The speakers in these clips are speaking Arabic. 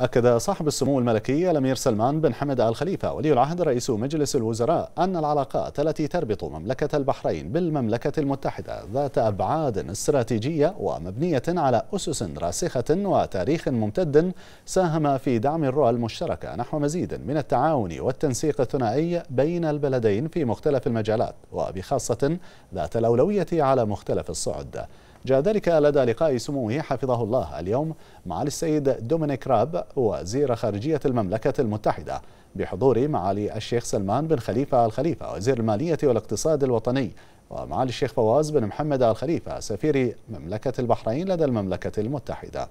أكد صاحب السمو الملكي الأمير سلمان بن حمد آل خليفة ولي العهد رئيس مجلس الوزراء أن العلاقات التي تربط مملكة البحرين بالمملكة المتحدة ذات أبعاد استراتيجية ومبنية على أسس راسخة وتاريخ ممتد ساهم في دعم الرؤى المشتركة نحو مزيد من التعاون والتنسيق الثنائي بين البلدين في مختلف المجالات وبخاصة ذات الأولوية على مختلف الصعد جاء ذلك لدى لقاء سموه حفظه الله اليوم مع السيد دومينيك راب وزير خارجية المملكة المتحدة بحضور معالي الشيخ سلمان بن خليفة الخليفة وزير المالية والاقتصاد الوطني ومعالي الشيخ فواز بن محمد الخليفة سفير مملكة البحرين لدى المملكة المتحدة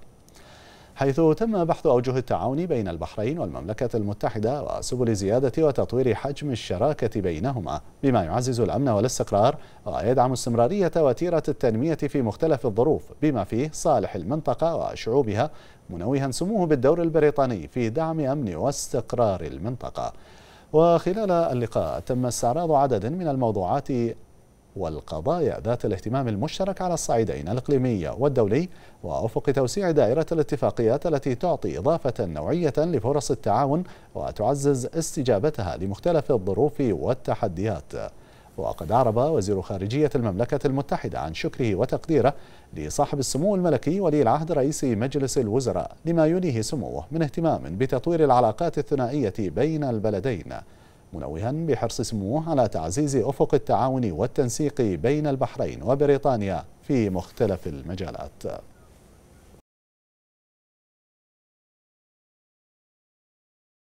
حيث تم بحث أوجه التعاون بين البحرين والمملكة المتحدة وسبل زيادة وتطوير حجم الشراكة بينهما بما يعزز الأمن والاستقرار ويدعم استمرارية وتيرة التنمية في مختلف الظروف بما فيه صالح المنطقة وشعوبها منوها سموه بالدور البريطاني في دعم أمن واستقرار المنطقة وخلال اللقاء تم استعراض عدد من الموضوعات والقضايا ذات الاهتمام المشترك على الصعيدين الإقليمي والدولي وأفق توسيع دائرة الاتفاقيات التي تعطي إضافة نوعية لفرص التعاون وتعزز استجابتها لمختلف الظروف والتحديات وقد أعرب وزير خارجية المملكة المتحدة عن شكره وتقديره لصاحب السمو الملكي ولي العهد رئيس مجلس الوزراء لما يليه سموه من اهتمام بتطوير العلاقات الثنائية بين البلدين منوها بحرص سموه على تعزيز أفق التعاون والتنسيق بين البحرين وبريطانيا في مختلف المجالات